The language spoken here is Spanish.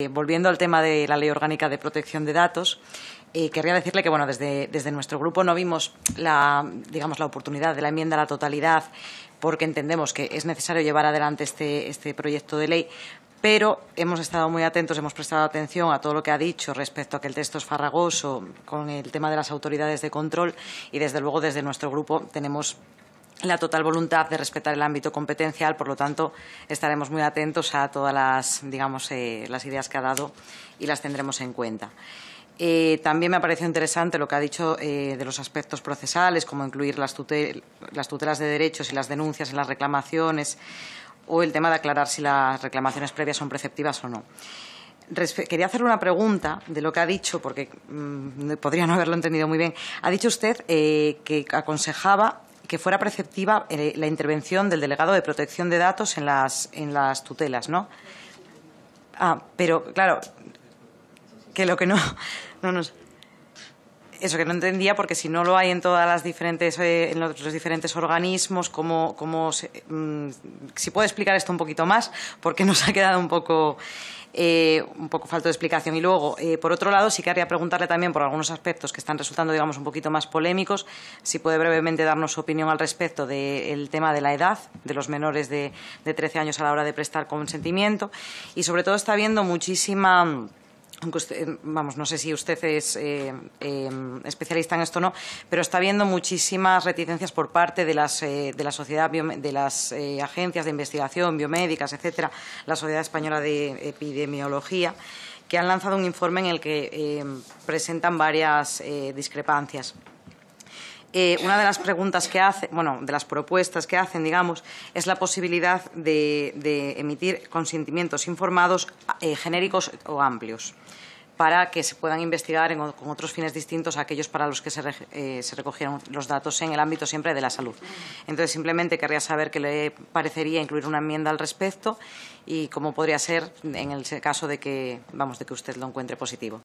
Eh, volviendo al tema de la Ley Orgánica de Protección de Datos, eh, querría decirle que bueno, desde, nuestro grupo no vimos la, digamos, la oportunidad de la enmienda a la totalidad porque entendemos que es necesario llevar adelante este, este proyecto de ley, pero hemos estado muy atentos, hemos prestado atención a todo lo que ha dicho respecto a que el texto es farragoso con el tema de las autoridades de control y, desde luego, desde nuestro grupo tenemos la total voluntad de respetar el ámbito competencial, por lo tanto, estaremos muy atentos a todas las, digamos, eh, las ideas que ha dado y las tendremos en cuenta. Eh, también me ha parecido interesante lo que ha dicho eh, de los aspectos procesales, como incluir las, tutelas de derechos y las denuncias en las reclamaciones, o el tema de aclarar si las reclamaciones previas son preceptivas o no. quería hacerle una pregunta de lo que ha dicho, porque mm, podría no haberlo entendido muy bien. Ha dicho usted que aconsejaba que fuera preceptiva eh, la intervención del delegado de protección de datos en las, en las tutelas, ¿no? Ah, pero claro, que lo que no, no nos eso que no entendía, porque si no lo hay en todas las diferentes, eh, en los, diferentes organismos, cómo, cómo mm, si puede explicar esto un poquito más, porque nos ha quedado un poco, eh, falto de explicación. Y luego, eh, por otro lado, sí querría preguntarle también por algunos aspectos que están resultando, digamos, un poquito más polémicos, si puede brevemente darnos su opinión al respecto del tema de la edad, de los menores de, de 13 años a la hora de prestar consentimiento. Y sobre todo está habiendo muchísima Em, vamos, no sé si usted es eh, em, especialista en esto o no, pero está habiendo muchísimas reticencias por parte de las eh, de la sociedad de las eh, agencias de investigación biomédicas, etcétera, la Sociedad Española de Epidemiología, que han lanzado un informe en el que em, presentan varias discrepancias. Eh, una de las preguntas que hace, bueno, de las propuestas que hacen, digamos, es la posibilidad de, emitir consentimientos informados eh, genéricos o amplios para que se puedan investigar con otros fines distintos a aquellos para los que se, eh, se, recogieron los datos en el ámbito siempre de la salud. Entonces, simplemente querría saber qué le parecería incluir una enmienda al respecto y cómo podría ser en el caso de que, vamos, de que usted lo encuentre positivo.